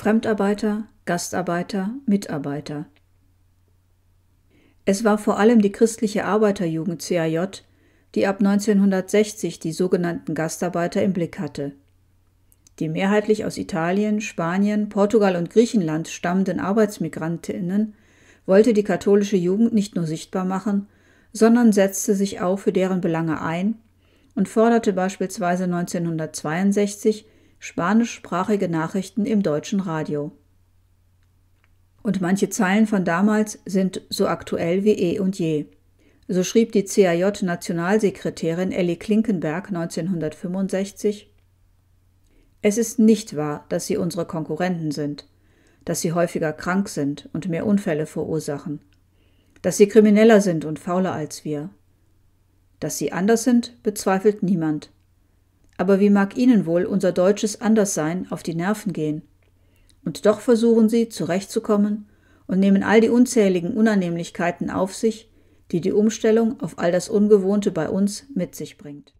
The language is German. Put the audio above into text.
Fremdarbeiter, Gastarbeiter, Mitarbeiter. Es war vor allem die christliche Arbeiterjugend CAJ, die ab 1960 die sogenannten Gastarbeiter im Blick hatte. Die mehrheitlich aus Italien, Spanien, Portugal und Griechenland stammenden Arbeitsmigrantinnen wollte die katholische Jugend nicht nur sichtbar machen, sondern setzte sich auch für deren Belange ein und forderte beispielsweise 1962 spanischsprachige Nachrichten im deutschen Radio. Und manche Zeilen von damals sind so aktuell wie eh und je. So schrieb die CAJ-Nationalsekretärin Elli Klinkenberg 1965 Es ist nicht wahr, dass sie unsere Konkurrenten sind, dass sie häufiger krank sind und mehr Unfälle verursachen, dass sie krimineller sind und fauler als wir. Dass sie anders sind, bezweifelt niemand aber wie mag Ihnen wohl unser deutsches Anderssein auf die Nerven gehen? Und doch versuchen Sie, zurechtzukommen und nehmen all die unzähligen Unannehmlichkeiten auf sich, die die Umstellung auf all das Ungewohnte bei uns mit sich bringt.